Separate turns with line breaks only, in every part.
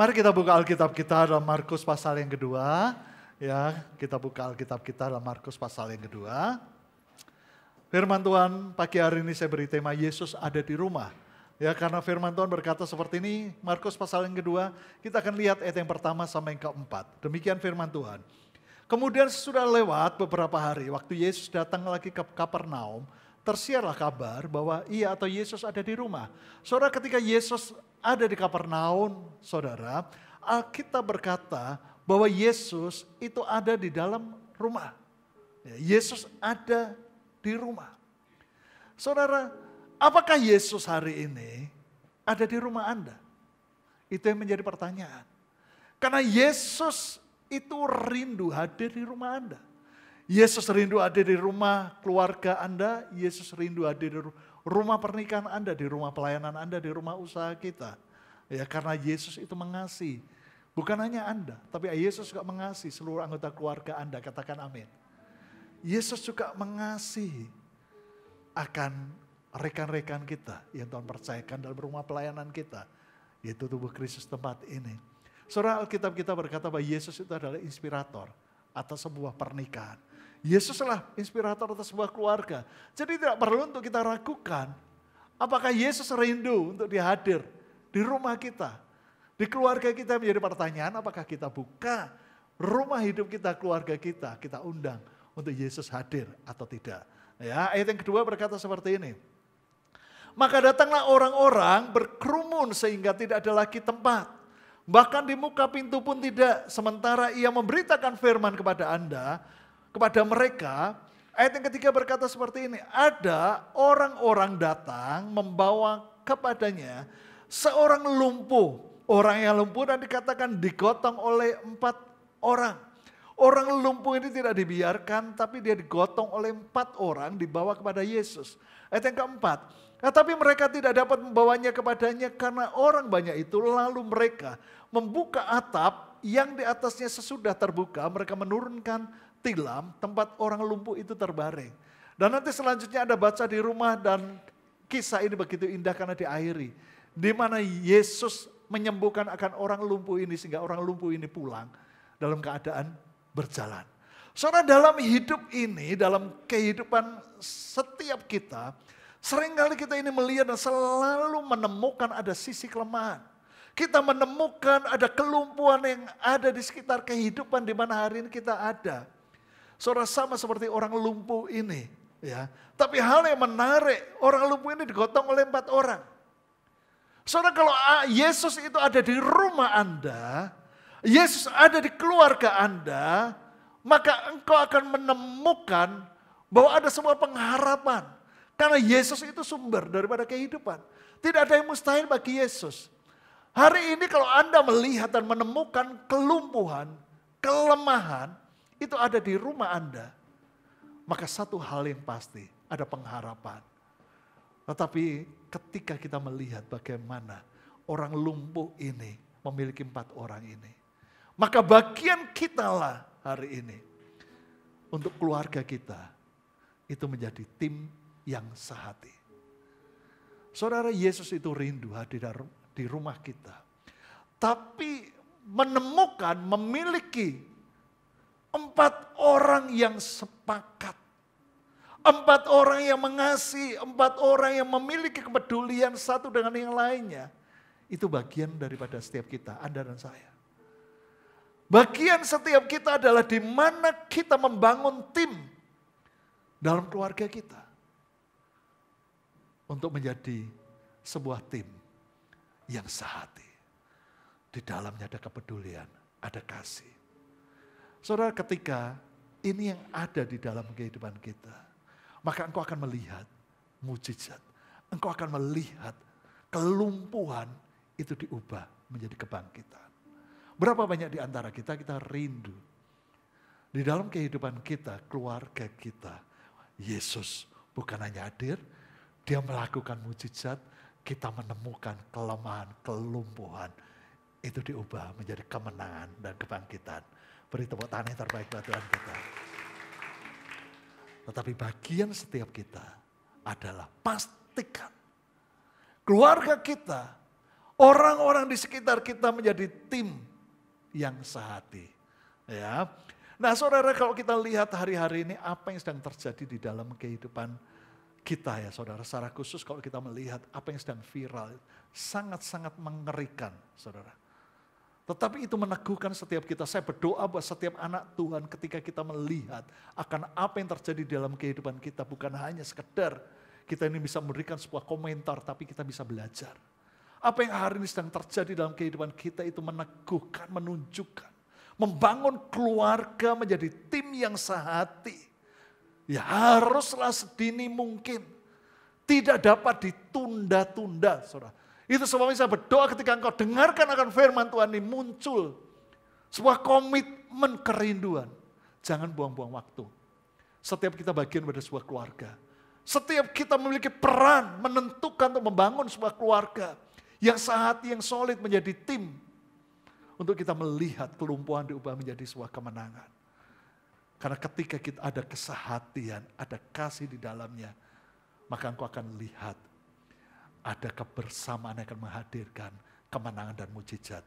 Mari kita buka Alkitab kita dalam Markus pasal yang kedua. Ya, kita buka Alkitab kita dalam Markus pasal yang kedua. Firman Tuhan pagi hari ini saya beri tema Yesus ada di rumah. Ya, karena firman Tuhan berkata seperti ini, Markus pasal yang kedua, kita akan lihat ayat yang pertama sampai yang keempat. Demikian firman Tuhan. Kemudian sudah lewat beberapa hari, waktu Yesus datang lagi ke Kapernaum, tersiarlah kabar bahwa ia atau Yesus ada di rumah. Saudara ketika Yesus ada di Kapernaum, saudara, Alkitab berkata bahwa Yesus itu ada di dalam rumah. Ya, Yesus ada di rumah. Saudara, apakah Yesus hari ini ada di rumah Anda? Itu yang menjadi pertanyaan. Karena Yesus itu rindu hadir di rumah Anda. Yesus rindu ada di rumah keluarga Anda, Yesus rindu ada di rumah pernikahan Anda, di rumah pelayanan Anda, di rumah usaha kita. Ya, karena Yesus itu mengasihi. Bukan hanya Anda, tapi Yesus juga mengasihi seluruh anggota keluarga Anda. Katakan amin. Yesus juga mengasihi akan rekan-rekan kita yang Tuhan percayakan dalam rumah pelayanan kita. Yaitu tubuh Kristus tempat ini. Surah Alkitab kita berkata bahwa Yesus itu adalah inspirator atas sebuah pernikahan. Yesuslah inspirator atas sebuah keluarga. Jadi tidak perlu untuk kita ragukan apakah Yesus rindu untuk dihadir di rumah kita. Di keluarga kita menjadi pertanyaan apakah kita buka rumah hidup kita, keluarga kita, kita undang untuk Yesus hadir atau tidak. Ya, ayat yang kedua berkata seperti ini. Maka datanglah orang-orang berkerumun sehingga tidak ada lagi tempat. Bahkan di muka pintu pun tidak. Sementara ia memberitakan firman kepada Anda, kepada mereka, ayat yang ketiga berkata seperti ini, ada orang-orang datang membawa kepadanya seorang lumpuh. Orang yang lumpuh dan dikatakan digotong oleh empat orang. Orang lumpuh ini tidak dibiarkan tapi dia digotong oleh empat orang dibawa kepada Yesus. Ayat yang keempat, Nah, tapi mereka tidak dapat membawanya kepadanya karena orang banyak itu lalu mereka membuka atap yang di atasnya sesudah terbuka, mereka menurunkan tilam, tempat orang lumpuh itu terbaring. Dan nanti selanjutnya ada baca di rumah dan kisah ini begitu indah karena diakhiri. Di mana Yesus menyembuhkan akan orang lumpuh ini sehingga orang lumpuh ini pulang dalam keadaan berjalan. Soalnya dalam hidup ini, dalam kehidupan setiap kita, seringkali kita ini melihat dan selalu menemukan ada sisi kelemahan. Kita menemukan ada kelumpuhan yang ada di sekitar kehidupan di mana hari ini kita ada. Saudara sama seperti orang lumpuh ini. ya. Tapi hal yang menarik, orang lumpuh ini digotong oleh empat orang. Saudara kalau Yesus itu ada di rumah Anda, Yesus ada di keluarga Anda, maka engkau akan menemukan bahwa ada semua pengharapan. Karena Yesus itu sumber daripada kehidupan. Tidak ada yang mustahil bagi Yesus. Hari ini kalau Anda melihat dan menemukan kelumpuhan, kelemahan, itu ada di rumah Anda, maka satu hal yang pasti, ada pengharapan. Tetapi ketika kita melihat bagaimana orang lumpuh ini memiliki empat orang ini, maka bagian kita lah hari ini untuk keluarga kita itu menjadi tim yang sehati. Saudara Yesus itu rindu hadir di rumah kita. Tapi menemukan, memiliki Empat orang yang sepakat. Empat orang yang mengasihi, empat orang yang memiliki kepedulian satu dengan yang lainnya. Itu bagian daripada setiap kita, Anda dan saya. Bagian setiap kita adalah di mana kita membangun tim dalam keluarga kita. Untuk menjadi sebuah tim yang sehati. Di dalamnya ada kepedulian, ada kasih Saudara ketika ini yang ada di dalam kehidupan kita, maka engkau akan melihat mujizat. Engkau akan melihat kelumpuhan itu diubah menjadi kebangkitan. Berapa banyak di antara kita kita rindu di dalam kehidupan kita, keluarga kita, Yesus bukan hanya hadir, dia melakukan mujizat, kita menemukan kelemahan, kelumpuhan, itu diubah menjadi kemenangan dan kebangkitan. Beri tepuk tangan yang terbaik buat Tuhan kita. Tetapi bagian setiap kita adalah pastikan keluarga kita, orang-orang di sekitar kita menjadi tim yang sehati. Ya. Nah saudara kalau kita lihat hari-hari ini apa yang sedang terjadi di dalam kehidupan kita ya saudara. Secara khusus kalau kita melihat apa yang sedang viral sangat-sangat mengerikan saudara. Tetapi itu meneguhkan setiap kita. Saya berdoa buat setiap anak Tuhan ketika kita melihat akan apa yang terjadi dalam kehidupan kita. Bukan hanya sekedar kita ini bisa memberikan sebuah komentar, tapi kita bisa belajar. Apa yang hari ini sedang terjadi dalam kehidupan kita itu meneguhkan, menunjukkan. Membangun keluarga menjadi tim yang sehati. Ya haruslah sedini mungkin. Tidak dapat ditunda-tunda, saudara itu sebabnya saya berdoa ketika engkau dengarkan akan firman Tuhan ini muncul. Sebuah komitmen kerinduan. Jangan buang-buang waktu. Setiap kita bagian pada sebuah keluarga. Setiap kita memiliki peran menentukan untuk membangun sebuah keluarga. Yang sehati, yang solid menjadi tim. Untuk kita melihat kelumpuhan diubah menjadi sebuah kemenangan. Karena ketika kita ada kesehatian, ada kasih di dalamnya. Maka engkau akan lihat ada kebersamaan yang akan menghadirkan kemenangan dan mujizat.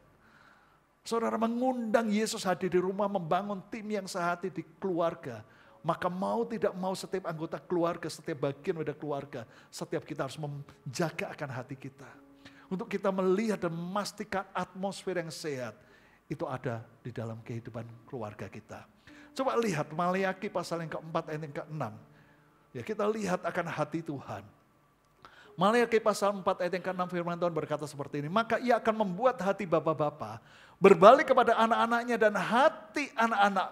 Saudara mengundang Yesus hadir di rumah, membangun tim yang sehati di keluarga. Maka mau tidak mau setiap anggota keluarga, setiap bagian dari keluarga, setiap kita harus menjaga akan hati kita. Untuk kita melihat dan memastikan atmosfer yang sehat, itu ada di dalam kehidupan keluarga kita. Coba lihat Maliaki pasal yang keempat ayat yang keenam. Ya kita lihat akan hati Tuhan Malaikat pasal 4 ayat yang ke-6 firman Tuhan berkata seperti ini. Maka ia akan membuat hati bapak-bapak berbalik kepada anak-anaknya dan hati anak-anak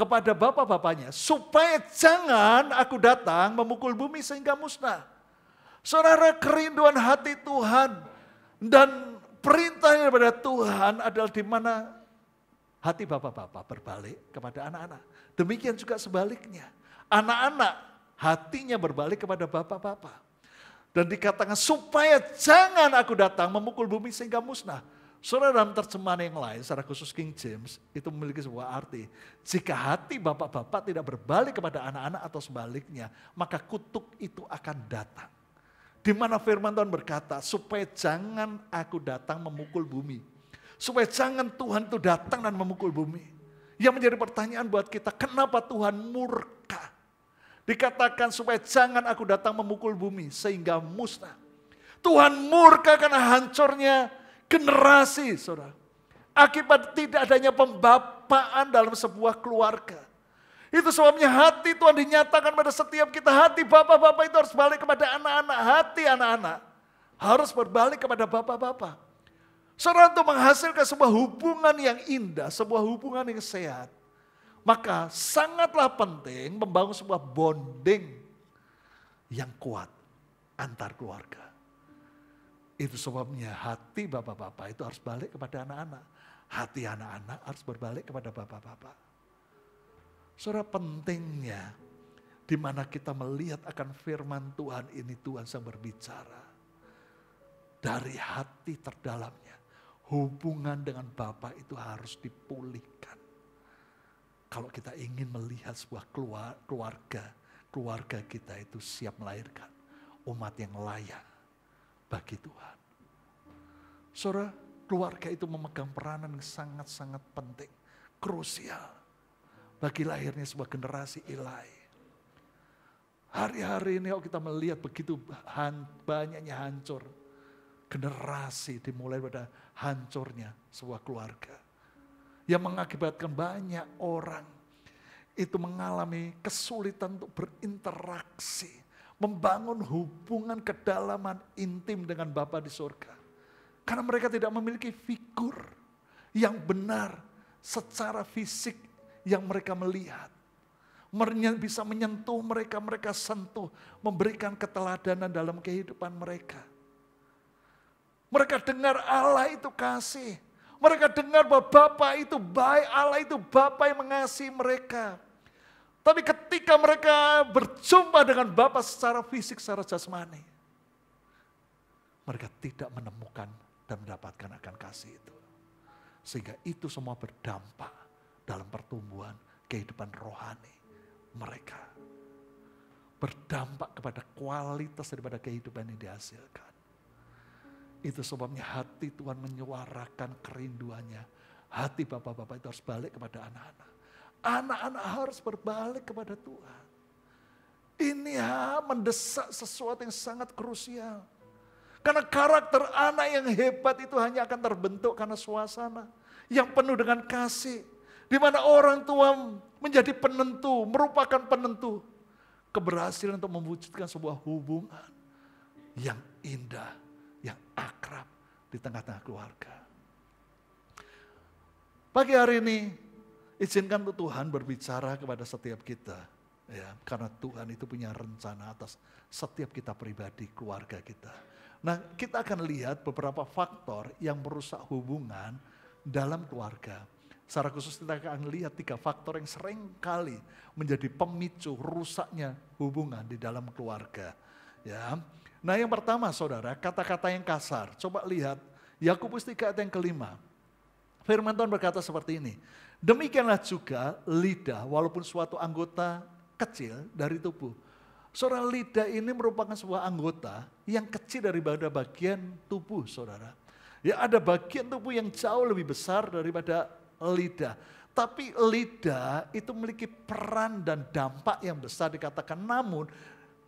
kepada bapak-bapaknya. Supaya jangan aku datang memukul bumi sehingga musnah. Saudara kerinduan hati Tuhan dan perintahnya kepada Tuhan adalah di mana hati bapak-bapak berbalik kepada anak-anak. Demikian juga sebaliknya. Anak-anak hatinya berbalik kepada bapak-bapak. Dan dikatakan supaya jangan aku datang memukul bumi sehingga musnah. Saudara dalam terjemahan yang lain, secara khusus King James, itu memiliki sebuah arti. Jika hati bapak-bapak tidak berbalik kepada anak-anak atau sebaliknya, maka kutuk itu akan datang. Di mana firman Tuhan berkata, supaya jangan aku datang memukul bumi. Supaya jangan Tuhan itu datang dan memukul bumi. Yang menjadi pertanyaan buat kita, kenapa Tuhan murka? Dikatakan supaya jangan aku datang memukul bumi sehingga musnah. Tuhan murka karena hancurnya generasi, saudara. Akibat tidak adanya pembapaan dalam sebuah keluarga. Itu sebabnya hati Tuhan dinyatakan pada setiap kita. Hati bapak-bapak itu harus balik kepada anak-anak. Hati anak-anak harus berbalik kepada bapak-bapak. Saudara untuk menghasilkan sebuah hubungan yang indah, sebuah hubungan yang sehat. Maka sangatlah penting membangun sebuah bonding yang kuat antar keluarga. Itu sebabnya hati bapak-bapak itu harus balik kepada anak-anak. Hati anak-anak harus berbalik kepada bapak-bapak. Saudara pentingnya di mana kita melihat akan firman Tuhan ini Tuhan sedang berbicara. Dari hati terdalamnya hubungan dengan Bapak itu harus dipulihkan. Kalau kita ingin melihat sebuah keluarga, keluarga kita itu siap melahirkan umat yang layak bagi Tuhan. Saudara, keluarga itu memegang peranan yang sangat-sangat penting, krusial bagi lahirnya sebuah generasi ilahi. Hari-hari ini kalau kita melihat begitu han, banyaknya hancur, generasi dimulai pada hancurnya sebuah keluarga yang mengakibatkan banyak orang itu mengalami kesulitan untuk berinteraksi, membangun hubungan kedalaman intim dengan Bapa di surga. Karena mereka tidak memiliki figur yang benar secara fisik yang mereka melihat. Bisa menyentuh mereka, mereka sentuh, memberikan keteladanan dalam kehidupan mereka. Mereka dengar Allah itu kasih, mereka dengar bahwa Bapa itu baik, Allah itu Bapa yang mengasihi mereka. Tapi ketika mereka berjumpa dengan Bapa secara fisik, secara jasmani, mereka tidak menemukan dan mendapatkan akan kasih itu. Sehingga itu semua berdampak dalam pertumbuhan kehidupan rohani mereka. Berdampak kepada kualitas daripada kehidupan yang dihasilkan. Itu sebabnya hati hati Tuhan menyuarakan kerinduannya. Hati bapak-bapak itu harus balik kepada anak-anak. Anak-anak harus berbalik kepada Tuhan. Ini ha, mendesak sesuatu yang sangat krusial. Karena karakter anak yang hebat itu hanya akan terbentuk karena suasana yang penuh dengan kasih. Di mana orang tua menjadi penentu, merupakan penentu keberhasilan untuk mewujudkan sebuah hubungan yang indah, yang akrab, di tengah-tengah keluarga. Pagi hari ini, izinkan Tuhan berbicara kepada setiap kita. ya Karena Tuhan itu punya rencana atas setiap kita pribadi, keluarga kita. Nah, kita akan lihat beberapa faktor yang merusak hubungan dalam keluarga. Secara khusus kita akan lihat tiga faktor yang sering kali menjadi pemicu rusaknya hubungan di dalam keluarga. Ya, Nah yang pertama saudara, kata-kata yang kasar. Coba lihat Yakobus 3 ayat yang kelima. Firman Tuhan berkata seperti ini. Demikianlah juga lidah walaupun suatu anggota kecil dari tubuh. Saudara lidah ini merupakan sebuah anggota yang kecil daripada bagian tubuh saudara. Ya ada bagian tubuh yang jauh lebih besar daripada lidah. Tapi lidah itu memiliki peran dan dampak yang besar dikatakan. Namun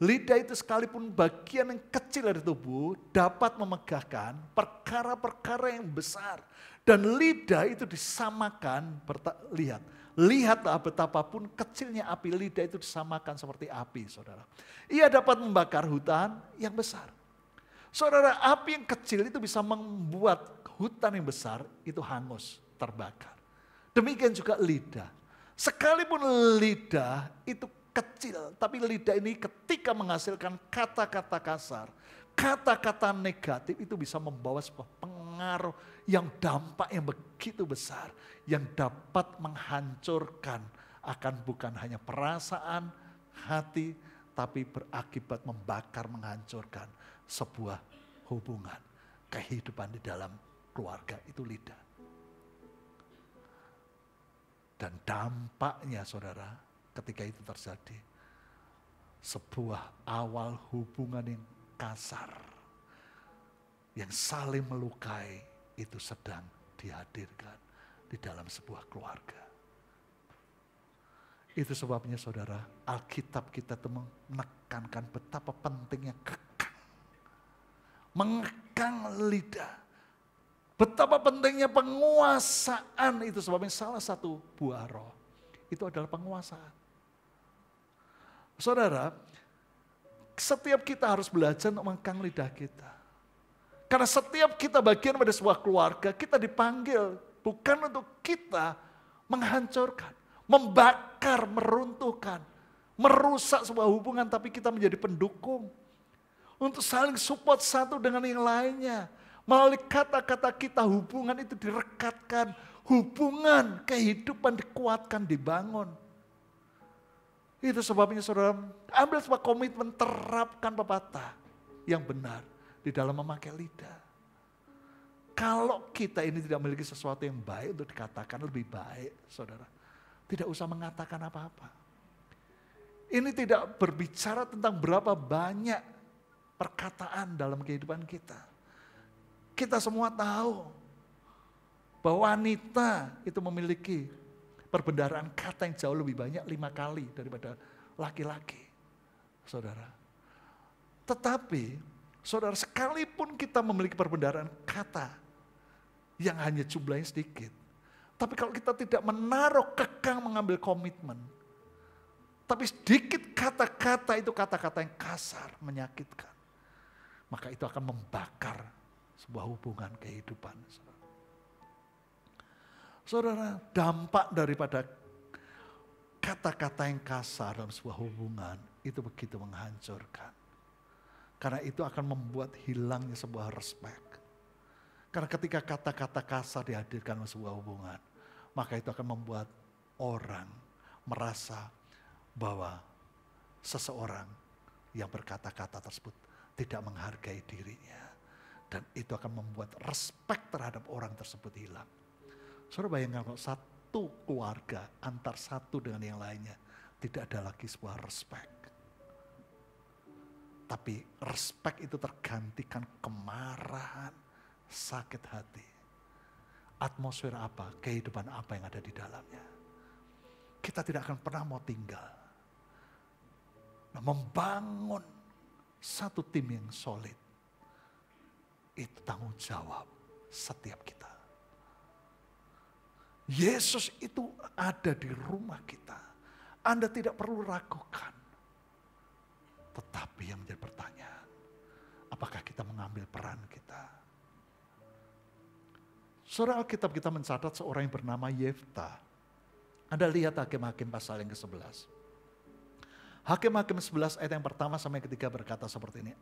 Lidah itu sekalipun bagian yang kecil dari tubuh dapat memegahkan perkara-perkara yang besar. Dan lidah itu disamakan, lihat. Lihatlah betapapun kecilnya api lidah itu disamakan seperti api saudara. Ia dapat membakar hutan yang besar. Saudara api yang kecil itu bisa membuat hutan yang besar itu hangus, terbakar. Demikian juga lidah. Sekalipun lidah itu kecil, tapi lidah ini ketika menghasilkan kata-kata kasar, kata-kata negatif itu bisa membawa sebuah pengaruh yang dampak yang begitu besar yang dapat menghancurkan akan bukan hanya perasaan hati tapi berakibat membakar menghancurkan sebuah hubungan kehidupan di dalam keluarga itu lidah dan dampaknya saudara ketika itu terjadi. Sebuah awal hubungan yang kasar, yang saling melukai itu sedang dihadirkan di dalam sebuah keluarga. Itu sebabnya saudara, Alkitab kita itu menekankan betapa pentingnya kekang. Mengekang lidah. Betapa pentingnya penguasaan. Itu sebabnya salah satu buah roh. Itu adalah penguasaan. Saudara, setiap kita harus belajar untuk mengkang lidah kita. Karena setiap kita bagian pada sebuah keluarga, kita dipanggil bukan untuk kita menghancurkan, membakar, meruntuhkan, merusak sebuah hubungan, tapi kita menjadi pendukung. Untuk saling support satu dengan yang lainnya. Melalui kata-kata kita hubungan itu direkatkan, hubungan kehidupan dikuatkan, dibangun. Itu sebabnya saudara ambil sebuah komitmen terapkan pepatah yang benar di dalam memakai lidah. Kalau kita ini tidak memiliki sesuatu yang baik untuk dikatakan lebih baik saudara. Tidak usah mengatakan apa-apa. Ini tidak berbicara tentang berapa banyak perkataan dalam kehidupan kita. Kita semua tahu bahwa wanita itu memiliki Perbendaraan kata yang jauh lebih banyak lima kali daripada laki-laki. Saudara. Tetapi, saudara, sekalipun kita memiliki perbendaraan kata yang hanya jumlahnya sedikit, tapi kalau kita tidak menaruh kekang mengambil komitmen, tapi sedikit kata-kata itu kata-kata yang kasar, menyakitkan. Maka itu akan membakar sebuah hubungan kehidupan. Saudara. Saudara, dampak daripada kata-kata yang kasar dalam sebuah hubungan itu begitu menghancurkan. Karena itu akan membuat hilangnya sebuah respek. Karena ketika kata-kata kasar dihadirkan dalam sebuah hubungan, maka itu akan membuat orang merasa bahwa seseorang yang berkata-kata tersebut tidak menghargai dirinya. Dan itu akan membuat respek terhadap orang tersebut hilang. Saudara bayangkan kalau satu keluarga antar satu dengan yang lainnya tidak ada lagi sebuah respect. Tapi respect itu tergantikan kemarahan, sakit hati. Atmosfer apa, kehidupan apa yang ada di dalamnya. Kita tidak akan pernah mau tinggal. Nah, membangun satu tim yang solid, itu tanggung jawab setiap kita. Yesus itu ada di rumah kita. Anda tidak perlu ragukan. Tetapi yang menjadi pertanyaan, apakah kita mengambil peran kita? Surah Alkitab kita mencatat seorang yang bernama Yefta. Anda lihat hakim-hakim pasal yang ke-11. Hakim-hakim 11 ayat yang pertama sampai yang ketiga berkata seperti ini.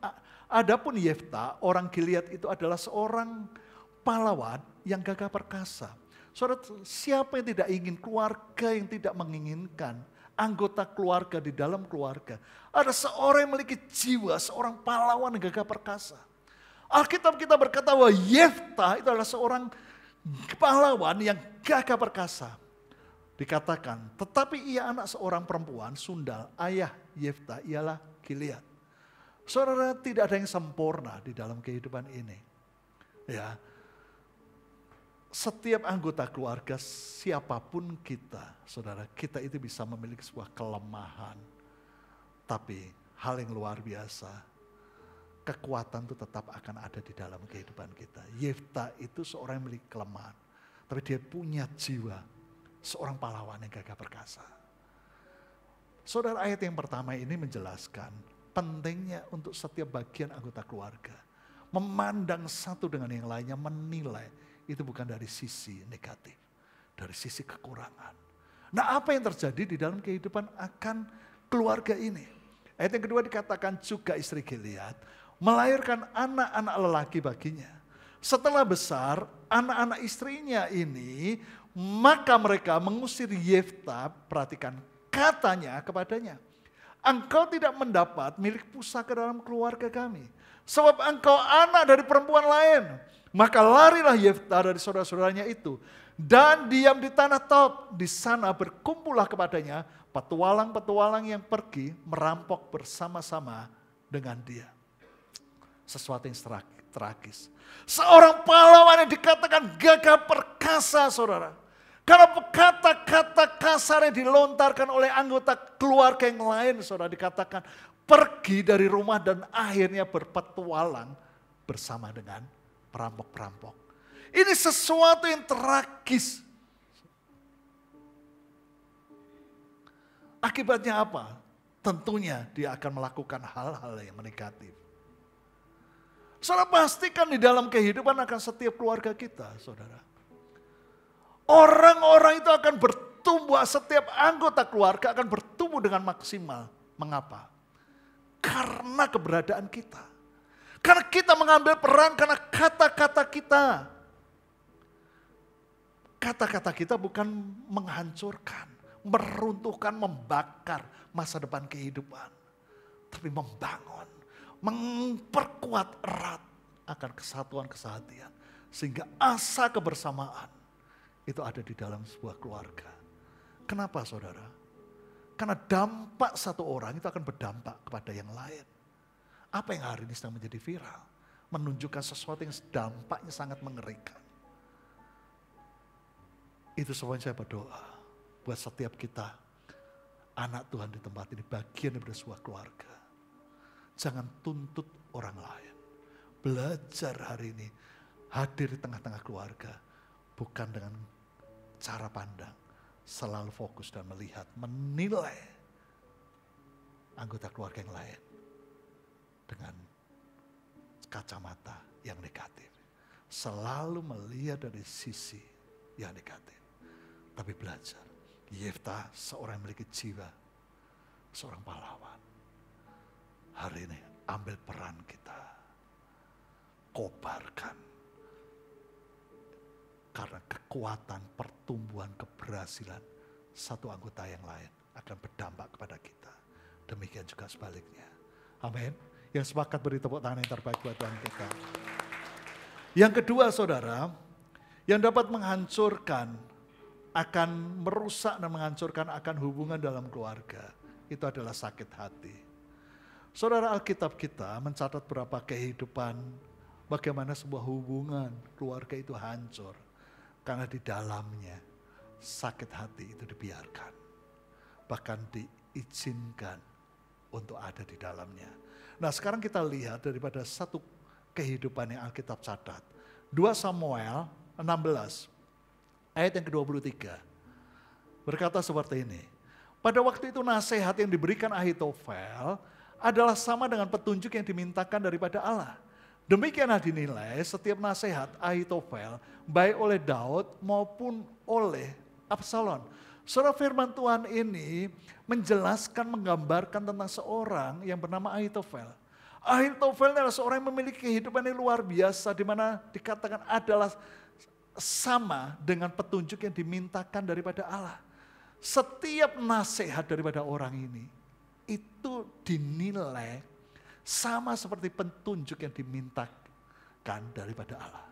Adapun Yefta, orang Gilead itu adalah seorang pahlawan yang gagah perkasa Saudara, siapa yang tidak ingin keluarga yang tidak menginginkan? Anggota keluarga di dalam keluarga. Ada seorang yang memiliki jiwa, seorang pahlawan yang gagah perkasa. Alkitab kita berkata bahwa Yefta itu adalah seorang pahlawan yang gagah perkasa. Dikatakan, tetapi ia anak seorang perempuan, Sundal, ayah Yefta, ialah Gilead. Saudara, tidak ada yang sempurna di dalam kehidupan ini. Ya, setiap anggota keluarga, siapapun kita, saudara, kita itu bisa memiliki sebuah kelemahan. Tapi hal yang luar biasa, kekuatan itu tetap akan ada di dalam kehidupan kita. Yefta itu seorang yang memiliki kelemahan, tapi dia punya jiwa seorang pahlawan yang gagah perkasa. Saudara ayat yang pertama ini menjelaskan pentingnya untuk setiap bagian anggota keluarga. Memandang satu dengan yang lainnya, menilai itu bukan dari sisi negatif, dari sisi kekurangan. Nah apa yang terjadi di dalam kehidupan akan keluarga ini? Ayat yang kedua dikatakan juga istri Gilead melahirkan anak-anak lelaki baginya. Setelah besar anak-anak istrinya ini maka mereka mengusir Yefta, perhatikan katanya kepadanya. Engkau tidak mendapat milik pusaka dalam keluarga kami. Sebab engkau anak dari perempuan lain. Maka larilah Yefta dari saudara-saudaranya itu. Dan diam di tanah top. Di sana berkumpullah kepadanya petualang-petualang yang pergi merampok bersama-sama dengan dia. Sesuatu yang tragis. Seorang pahlawan yang dikatakan gagah perkasa saudara kalau kata-kata kasar yang dilontarkan oleh anggota keluarga yang lain, saudara dikatakan pergi dari rumah dan akhirnya berpetualang bersama dengan perampok-perampok. Ini sesuatu yang tragis. Akibatnya apa? Tentunya dia akan melakukan hal-hal yang negatif. Saudara pastikan di dalam kehidupan akan setiap keluarga kita, saudara. Orang-orang itu akan bertumbuh, setiap anggota keluarga akan bertumbuh dengan maksimal. Mengapa? Karena keberadaan kita. Karena kita mengambil peran karena kata-kata kita. Kata-kata kita bukan menghancurkan, meruntuhkan, membakar masa depan kehidupan. Tapi membangun, memperkuat erat akan kesatuan kesehatian. Sehingga asa kebersamaan itu ada di dalam sebuah keluarga. Kenapa saudara? Karena dampak satu orang itu akan berdampak kepada yang lain. Apa yang hari ini sedang menjadi viral? Menunjukkan sesuatu yang dampaknya sangat mengerikan. Itu semuanya saya berdoa buat setiap kita anak Tuhan di tempat ini bagian dari sebuah keluarga. Jangan tuntut orang lain. Belajar hari ini hadir di tengah-tengah keluarga bukan dengan cara pandang, selalu fokus dan melihat, menilai anggota keluarga yang lain dengan kacamata yang negatif. Selalu melihat dari sisi yang negatif. Tapi belajar. Yefta seorang yang memiliki jiwa, seorang pahlawan. Hari ini ambil peran kita. Kobarkan karena kekuatan pertumbuhan keberhasilan satu anggota yang lain akan berdampak kepada kita. Demikian juga sebaliknya. Amin. Yang sepakat beri tepuk tangan yang terbaik buat Tuhan kita. Yang kedua saudara, yang dapat menghancurkan, akan merusak dan menghancurkan akan hubungan dalam keluarga. Itu adalah sakit hati. Saudara Alkitab kita mencatat berapa kehidupan, bagaimana sebuah hubungan keluarga itu hancur karena di dalamnya sakit hati itu dibiarkan. Bahkan diizinkan untuk ada di dalamnya. Nah sekarang kita lihat daripada satu kehidupan yang Alkitab catat. 2 Samuel 16 ayat yang ke-23. Berkata seperti ini. Pada waktu itu nasihat yang diberikan Ahitofel adalah sama dengan petunjuk yang dimintakan daripada Allah. Demikianlah dinilai setiap nasihat Ahitofel baik oleh Daud maupun oleh Absalom. Surah firman Tuhan ini menjelaskan, menggambarkan tentang seorang yang bernama Ahitofel. Ahitofel adalah seorang yang memiliki kehidupan yang luar biasa di mana dikatakan adalah sama dengan petunjuk yang dimintakan daripada Allah. Setiap nasihat daripada orang ini itu dinilai sama seperti petunjuk yang dimintakan daripada Allah.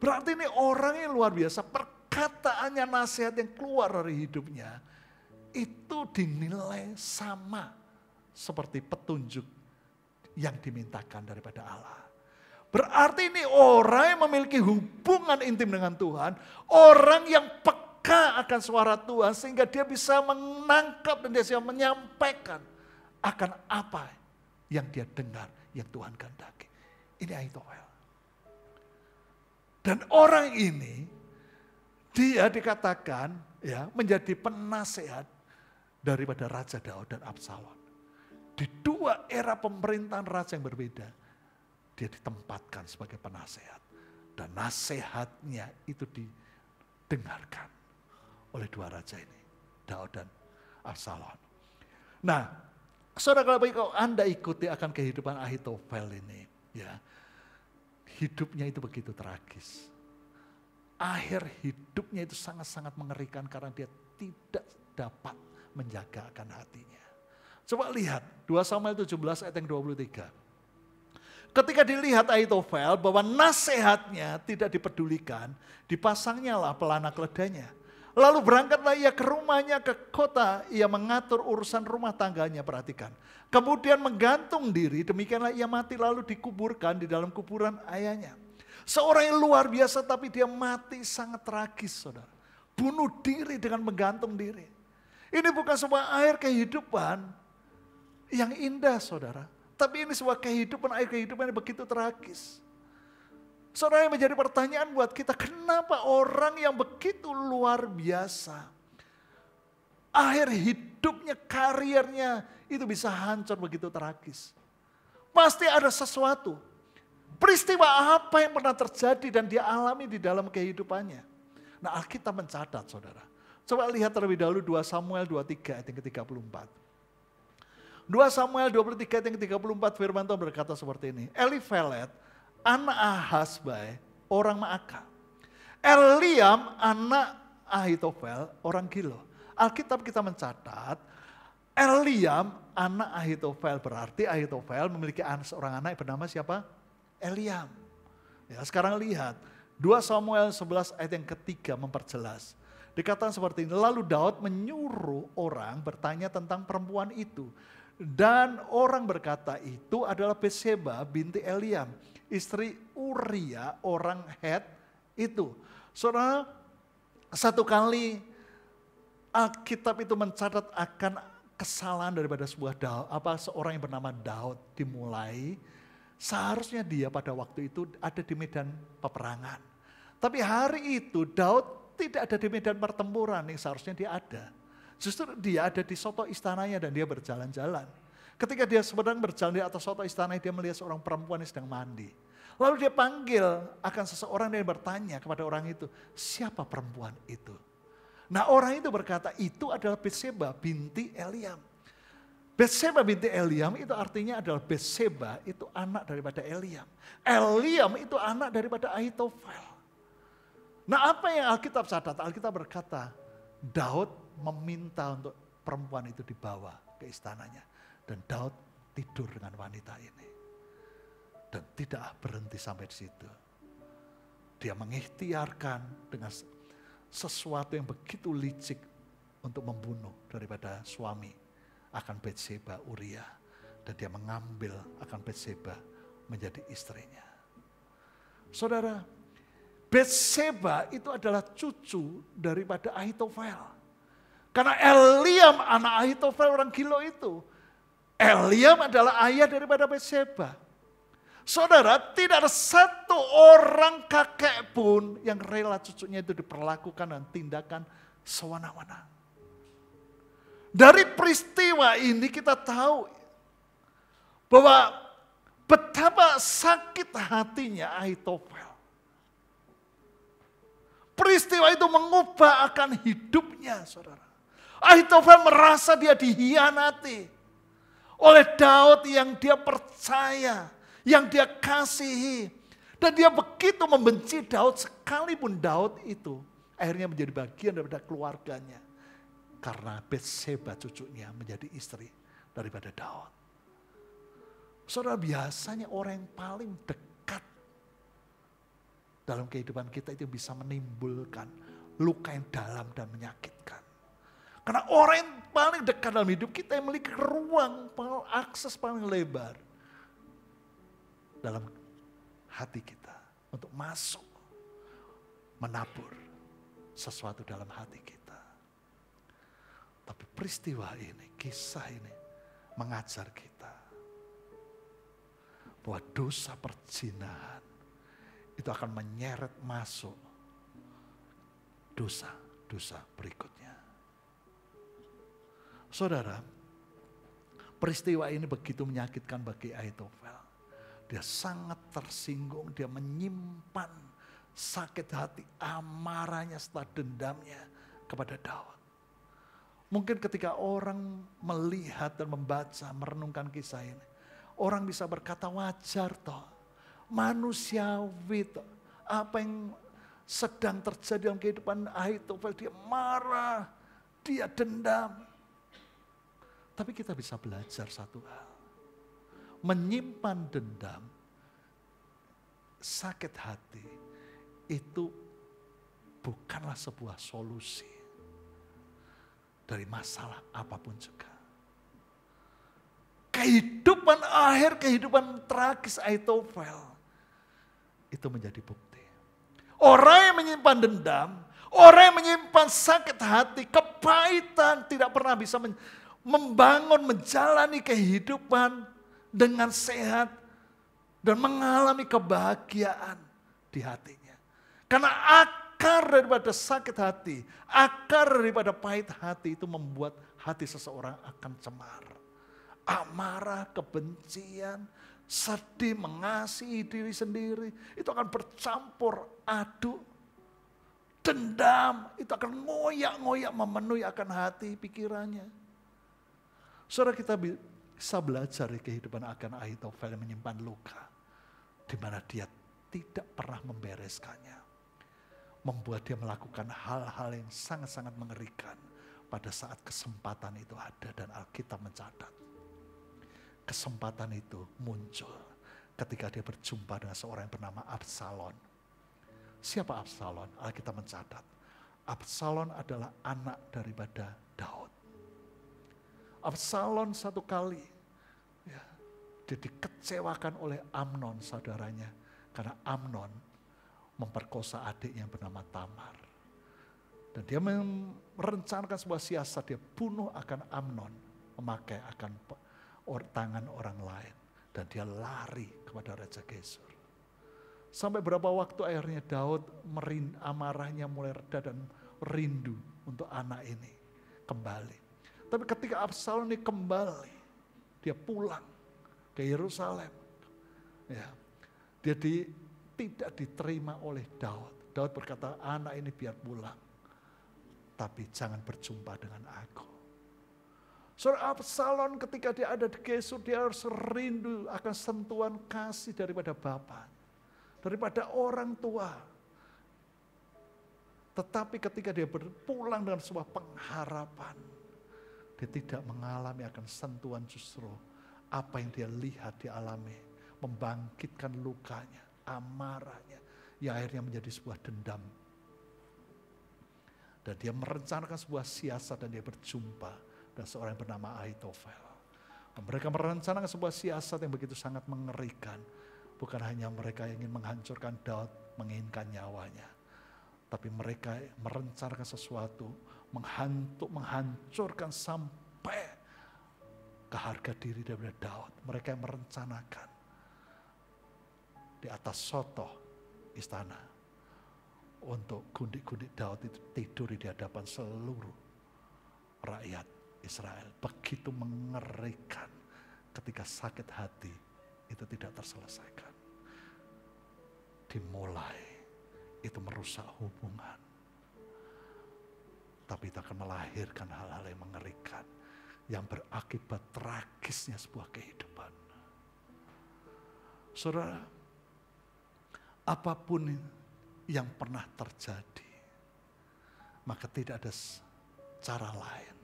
Berarti ini orang yang luar biasa, perkataannya nasihat yang keluar dari hidupnya, itu dinilai sama seperti petunjuk yang dimintakan daripada Allah. Berarti ini orang yang memiliki hubungan intim dengan Tuhan, orang yang peka akan suara Tuhan sehingga dia bisa menangkap dan dia bisa menyampaikan akan apa yang dia dengar, yang Tuhan kehendaki. Ini Aitoel. Dan orang ini, dia dikatakan ya menjadi penasehat daripada Raja Daud dan Absalom. Di dua era pemerintahan raja yang berbeda, dia ditempatkan sebagai penasehat. Dan nasihatnya itu didengarkan oleh dua raja ini, Daud dan Absalom. Nah, Saudara bagi kalau Anda ikuti akan kehidupan Ahitofel ini, ya hidupnya itu begitu tragis. Akhir hidupnya itu sangat-sangat mengerikan karena dia tidak dapat menjaga akan hatinya. Coba lihat 2 Samuel 17 ayat yang 23. Ketika dilihat Ahitofel bahwa nasihatnya tidak dipedulikan, dipasangnyalah pelana keledainya. Lalu berangkatlah ia ke rumahnya ke kota, ia mengatur urusan rumah tangganya, perhatikan. Kemudian menggantung diri, demikianlah ia mati lalu dikuburkan di dalam kuburan ayahnya. Seorang yang luar biasa tapi dia mati sangat tragis saudara. Bunuh diri dengan menggantung diri. Ini bukan sebuah air kehidupan yang indah saudara. Tapi ini sebuah kehidupan, air kehidupan yang begitu tragis. Saudara yang menjadi pertanyaan buat kita, kenapa orang yang begitu luar biasa, akhir hidupnya, karirnya itu bisa hancur begitu tragis. Pasti ada sesuatu. Peristiwa apa yang pernah terjadi dan dia alami di dalam kehidupannya. Nah Alkitab mencatat saudara. Coba lihat terlebih dahulu 2 Samuel 23 ayat yang ke-34. 2 Samuel 23 ayat yang ke-34 firman Tuhan berkata seperti ini. Elifelet anak Ahas baik, orang Maaka. Eliam anak Ahitofel, orang Gilo. Alkitab kita mencatat, Eliam anak Ahitofel. Berarti Ahitofel memiliki seorang anak bernama siapa? Eliam. Ya, sekarang lihat, 2 Samuel 11 ayat yang ketiga memperjelas. Dikatakan seperti ini, lalu Daud menyuruh orang bertanya tentang perempuan itu. Dan orang berkata itu adalah Beseba binti Eliam istri Uria orang Het itu. Saudara, satu kali Alkitab itu mencatat akan kesalahan daripada sebuah Daud, apa seorang yang bernama Daud dimulai seharusnya dia pada waktu itu ada di medan peperangan. Tapi hari itu Daud tidak ada di medan pertempuran yang seharusnya dia ada. Justru dia ada di soto istananya dan dia berjalan-jalan. Ketika dia sedang berjalan di atas suatu istana, dia melihat seorang perempuan yang sedang mandi. Lalu dia panggil akan seseorang dan bertanya kepada orang itu, siapa perempuan itu? Nah orang itu berkata, itu adalah Beseba binti Eliam. Beseba binti Eliam itu artinya adalah Beseba itu anak daripada Eliam. Eliam itu anak daripada Ahitofel. Nah apa yang Alkitab catat? Alkitab berkata, Daud meminta untuk perempuan itu dibawa ke istananya. Dan Daud tidur dengan wanita ini. Dan tidak berhenti sampai di situ. Dia mengikhtiarkan dengan sesuatu yang begitu licik untuk membunuh daripada suami akan Betseba Uria dan dia mengambil akan Betseba menjadi istrinya. Saudara, Betseba itu adalah cucu daripada Ahitofel. Karena Eliam anak Ahitofel orang gilo itu Eliam adalah ayah daripada Betseba. Saudara, tidak ada satu orang kakek pun yang rela cucunya itu diperlakukan dan tindakan sewana-wana. Dari peristiwa ini kita tahu bahwa betapa sakit hatinya Ahitofel. Peristiwa itu mengubah akan hidupnya, saudara. Ahitofel merasa dia dihianati oleh Daud yang dia percaya, yang dia kasihi. Dan dia begitu membenci Daud, sekalipun Daud itu akhirnya menjadi bagian daripada keluarganya. Karena Betseba cucunya menjadi istri daripada Daud. Saudara biasanya orang yang paling dekat dalam kehidupan kita itu bisa menimbulkan luka yang dalam dan menyakitkan. Karena orang yang paling dekat dalam hidup kita yang memiliki ruang akses paling lebar dalam hati kita untuk masuk menabur sesuatu dalam hati kita. Tapi peristiwa ini, kisah ini mengajar kita bahwa dosa perzinahan itu akan menyeret masuk dosa-dosa berikutnya. Saudara, peristiwa ini begitu menyakitkan bagi Aitofel. Dia sangat tersinggung, dia menyimpan sakit hati, amarahnya setelah dendamnya kepada Daud. Mungkin ketika orang melihat dan membaca, merenungkan kisah ini, orang bisa berkata wajar toh, manusiawi toh. Apa yang sedang terjadi dalam kehidupan Aitofel, dia marah, dia dendam. Tapi kita bisa belajar satu hal. Menyimpan dendam, sakit hati, itu bukanlah sebuah solusi dari masalah apapun juga. Kehidupan akhir, kehidupan tragis Aitofel itu menjadi bukti. Orang yang menyimpan dendam, orang yang menyimpan sakit hati, kepahitan tidak pernah bisa men membangun, menjalani kehidupan dengan sehat dan mengalami kebahagiaan di hatinya. Karena akar daripada sakit hati, akar daripada pahit hati itu membuat hati seseorang akan cemar. Amarah, kebencian, sedih, mengasihi diri sendiri, itu akan bercampur aduk. Dendam itu akan ngoyak-ngoyak memenuhi akan hati pikirannya Saudara kita bisa belajar di kehidupan akan Ahitofel menyimpan luka. Di mana dia tidak pernah membereskannya. Membuat dia melakukan hal-hal yang sangat-sangat mengerikan pada saat kesempatan itu ada dan Alkitab mencatat. Kesempatan itu muncul ketika dia berjumpa dengan seorang yang bernama Absalon. Siapa Absalon? Alkitab mencatat. Absalon adalah anak daripada Daud. Absalon satu kali ya, dia dikecewakan oleh Amnon saudaranya karena Amnon memperkosa adik yang bernama Tamar. Dan dia merencanakan sebuah siasat, dia bunuh akan Amnon, memakai akan tangan orang lain. Dan dia lari kepada Raja Gesur. Sampai berapa waktu akhirnya Daud merin, amarahnya mulai reda dan rindu untuk anak ini kembali. Tapi ketika Absalom ini kembali, dia pulang ke Yerusalem. Ya, dia di, tidak diterima oleh Daud. Daud berkata, anak ini biar pulang. Tapi jangan berjumpa dengan aku. Saudara Absalom ketika dia ada di Gesur, dia harus rindu akan sentuhan kasih daripada Bapak. Daripada orang tua. Tetapi ketika dia berpulang dengan sebuah pengharapan dia tidak mengalami akan sentuhan justru apa yang dia lihat dialami membangkitkan lukanya, amarahnya yang akhirnya menjadi sebuah dendam. Dan dia merencanakan sebuah siasat dan dia berjumpa dan seorang yang bernama Ahitofel. Mereka merencanakan sebuah siasat yang begitu sangat mengerikan. Bukan hanya mereka yang ingin menghancurkan Daud, menginginkan nyawanya. Tapi mereka merencanakan sesuatu menghantuk, menghancurkan sampai ke harga diri daripada Daud. Mereka yang merencanakan di atas soto istana untuk gundik-gundik Daud itu tidur di hadapan seluruh rakyat Israel. Begitu mengerikan ketika sakit hati itu tidak terselesaikan. Dimulai itu merusak hubungan tapi itu akan melahirkan hal-hal yang mengerikan yang berakibat tragisnya sebuah kehidupan. Saudara, apapun yang pernah terjadi, maka tidak ada cara lain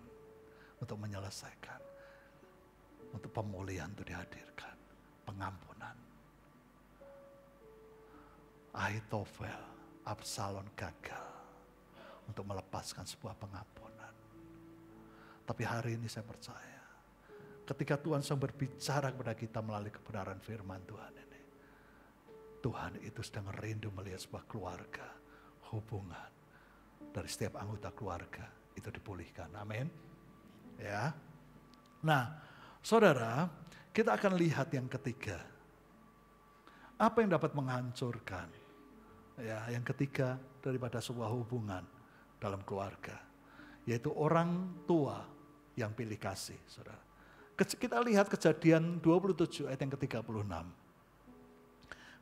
untuk menyelesaikan, untuk pemulihan itu dihadirkan, pengampunan. Ahitofel, Absalon gagal untuk melepaskan sebuah pengampunan. Tapi hari ini saya percaya, ketika Tuhan sedang berbicara kepada kita melalui kebenaran firman Tuhan ini, Tuhan itu sedang rindu melihat sebuah keluarga, hubungan dari setiap anggota keluarga itu dipulihkan. Amin. Ya. Nah, Saudara, kita akan lihat yang ketiga. Apa yang dapat menghancurkan? Ya, yang ketiga daripada sebuah hubungan dalam keluarga, yaitu orang tua yang pilih kasih, saudara. Kita lihat kejadian 27 ayat yang ke-36.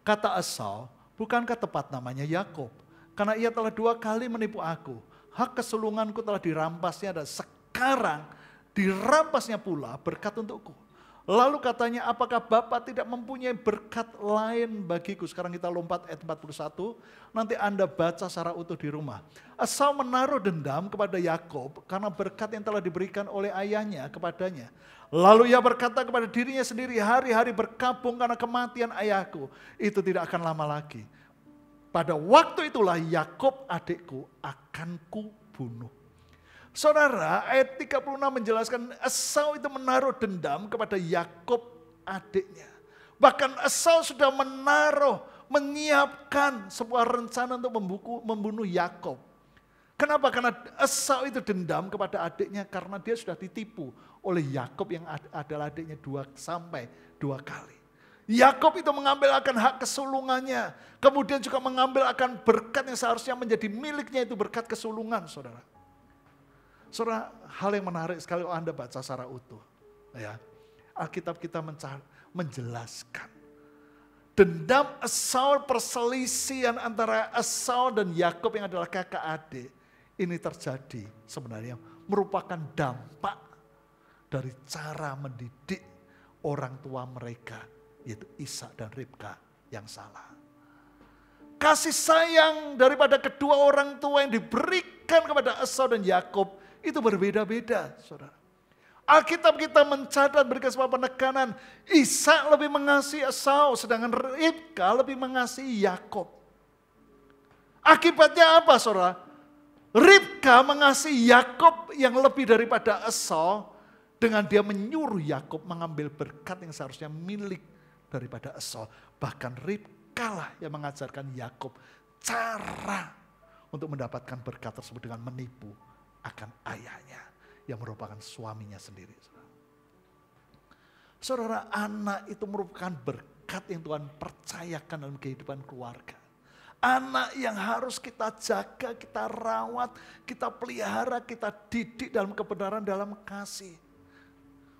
Kata Esau, bukankah tepat namanya Yakob Karena ia telah dua kali menipu aku. Hak kesulunganku telah dirampasnya dan sekarang dirampasnya pula berkat untukku. Lalu katanya, apakah Bapak tidak mempunyai berkat lain bagiku? Sekarang kita lompat ayat 41, nanti Anda baca secara utuh di rumah. Esau menaruh dendam kepada Yakob karena berkat yang telah diberikan oleh ayahnya kepadanya. Lalu ia berkata kepada dirinya sendiri, hari-hari berkabung karena kematian ayahku. Itu tidak akan lama lagi. Pada waktu itulah Yakob adikku akan kubunuh. Saudara, ayat 36 menjelaskan Esau itu menaruh dendam kepada Yakob adiknya. Bahkan Esau sudah menaruh, menyiapkan sebuah rencana untuk membuku, membunuh Yakob. Kenapa? Karena Esau itu dendam kepada adiknya karena dia sudah ditipu oleh Yakob yang ad adalah adiknya dua sampai dua kali. Yakob itu mengambil akan hak kesulungannya. Kemudian juga mengambil akan berkat yang seharusnya menjadi miliknya itu berkat kesulungan saudara. Saudara, hal yang menarik sekali kalau oh, Anda baca secara utuh. Ya. Alkitab kita menjelaskan. Dendam Esau perselisihan antara Esau dan Yakub yang adalah kakak adik. Ini terjadi sebenarnya merupakan dampak dari cara mendidik orang tua mereka. Yaitu Ishak dan Ribka yang salah kasih sayang daripada kedua orang tua yang diberikan kepada Esau dan Yakub itu berbeda-beda, saudara. Alkitab kita mencatat berikan sebuah penekanan, Isa lebih mengasihi Esau, sedangkan Ribka lebih mengasihi Yakob. Akibatnya apa saudara? Ribka mengasihi Yakob yang lebih daripada Esau, dengan dia menyuruh Yakob mengambil berkat yang seharusnya milik daripada Esau. Bahkan Ribka lah yang mengajarkan Yakob cara untuk mendapatkan berkat tersebut dengan menipu akan ayahnya yang merupakan suaminya sendiri. Saudara, anak itu merupakan berkat yang Tuhan percayakan dalam kehidupan keluarga. Anak yang harus kita jaga, kita rawat, kita pelihara, kita didik dalam kebenaran, dalam kasih.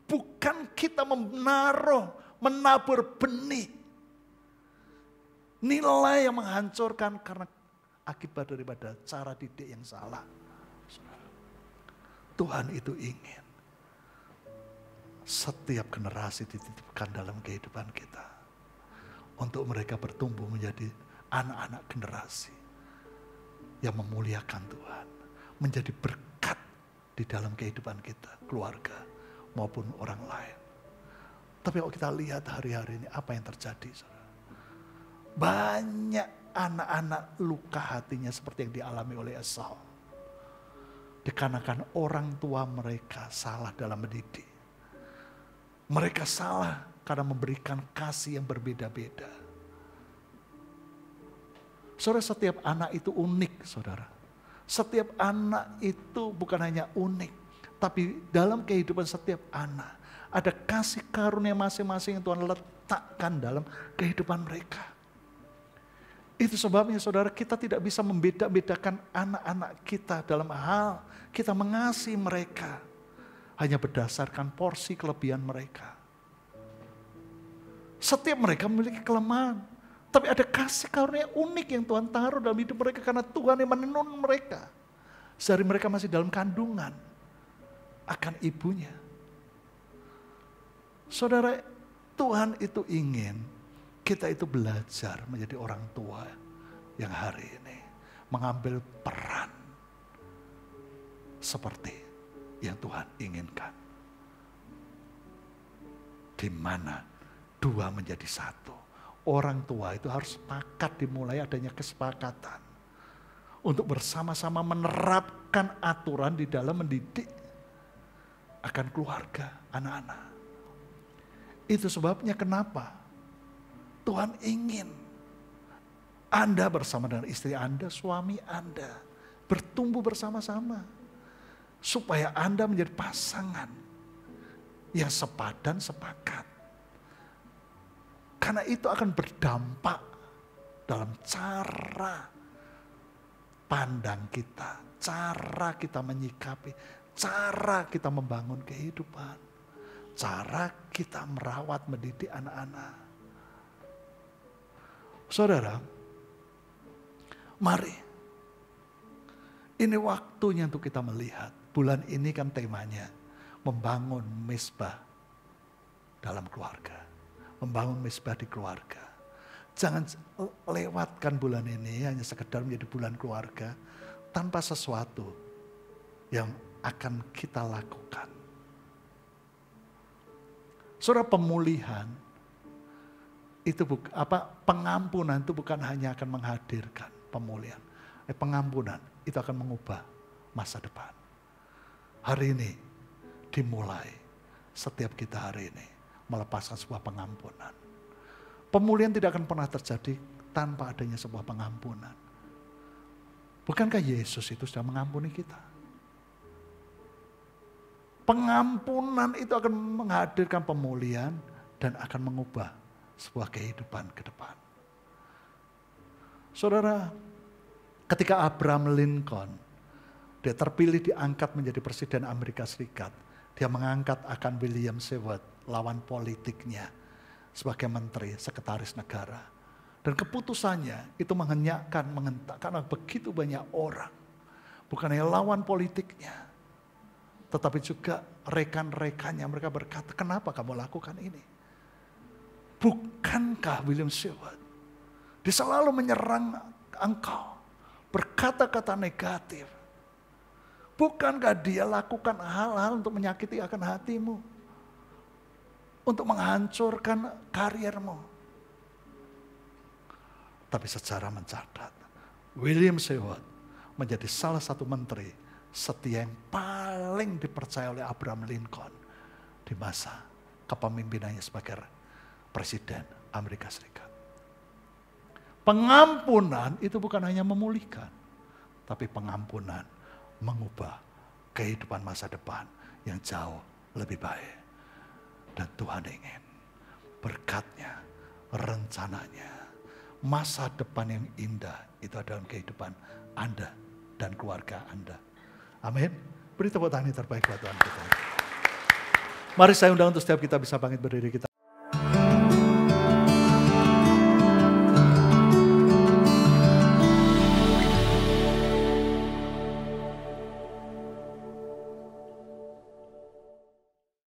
Bukan kita menaruh, menabur benih. Nilai yang menghancurkan karena akibat daripada cara didik yang salah. Tuhan itu ingin setiap generasi dititipkan dalam kehidupan kita. Untuk mereka bertumbuh menjadi anak-anak generasi yang memuliakan Tuhan. Menjadi berkat di dalam kehidupan kita, keluarga maupun orang lain. Tapi kalau kita lihat hari-hari ini apa yang terjadi Banyak anak-anak luka hatinya seperti yang dialami oleh Esau dikarenakan orang tua mereka salah dalam mendidik.
Mereka salah
karena memberikan kasih yang berbeda-beda. Saudara, setiap anak itu unik, saudara. Setiap anak itu bukan hanya unik, tapi dalam kehidupan setiap anak ada kasih karunia masing-masing yang Tuhan letakkan dalam kehidupan mereka. Itu sebabnya saudara kita tidak bisa membeda-bedakan anak-anak kita dalam hal kita mengasihi mereka. Hanya berdasarkan porsi kelebihan mereka. Setiap mereka memiliki kelemahan. Tapi ada kasih karunia unik yang Tuhan taruh dalam hidup mereka karena Tuhan yang menenun mereka. Sehari mereka masih dalam kandungan akan ibunya. Saudara, Tuhan itu ingin kita itu belajar menjadi orang tua yang hari ini mengambil peran seperti yang Tuhan inginkan. Di mana dua menjadi satu. Orang tua itu harus sepakat dimulai adanya kesepakatan untuk bersama-sama menerapkan aturan di dalam mendidik akan keluarga, anak-anak. Itu sebabnya kenapa Tuhan ingin Anda bersama dengan istri Anda, suami Anda bertumbuh bersama-sama supaya Anda menjadi pasangan yang sepadan sepakat. Karena itu akan berdampak dalam cara pandang kita, cara kita menyikapi, cara kita membangun kehidupan, cara kita merawat, mendidik anak-anak. Saudara, mari. Ini waktunya untuk kita melihat. Bulan ini kan temanya membangun misbah dalam keluarga. Membangun misbah di keluarga. Jangan lewatkan bulan ini hanya sekedar menjadi bulan keluarga tanpa sesuatu yang akan kita lakukan. Saudara pemulihan itu buka, apa pengampunan itu bukan hanya akan menghadirkan pemulihan. Eh, pengampunan itu akan mengubah masa depan. Hari ini dimulai setiap kita hari ini melepaskan sebuah pengampunan. Pemulihan tidak akan pernah terjadi tanpa adanya sebuah pengampunan. Bukankah Yesus itu sudah mengampuni kita? Pengampunan itu akan menghadirkan pemulihan dan akan mengubah sebuah kehidupan ke depan. Saudara, ketika Abraham Lincoln, dia terpilih diangkat menjadi presiden Amerika Serikat. Dia mengangkat akan William Seward, lawan politiknya, sebagai menteri sekretaris negara. Dan keputusannya itu mengenyakkan, mengentakkan begitu banyak orang. Bukan hanya lawan politiknya, tetapi juga rekan-rekannya mereka berkata, kenapa kamu lakukan ini? Bukankah William Seward? Dia selalu menyerang engkau. Berkata-kata negatif. Bukankah dia lakukan hal-hal untuk menyakiti akan hatimu? Untuk menghancurkan kariermu? Tapi secara mencatat, William Seward menjadi salah satu menteri setia yang paling dipercaya oleh Abraham Lincoln di masa kepemimpinannya sebagai Presiden Amerika Serikat. Pengampunan itu bukan hanya memulihkan, tapi pengampunan mengubah kehidupan masa depan yang jauh lebih baik. Dan Tuhan ingin berkatnya, rencananya, masa depan yang indah itu dalam kehidupan Anda dan keluarga Anda. Amin. Beri tepuk tangan terbaik buat Tuhan kita. Mari saya undang untuk setiap kita bisa bangkit berdiri kita.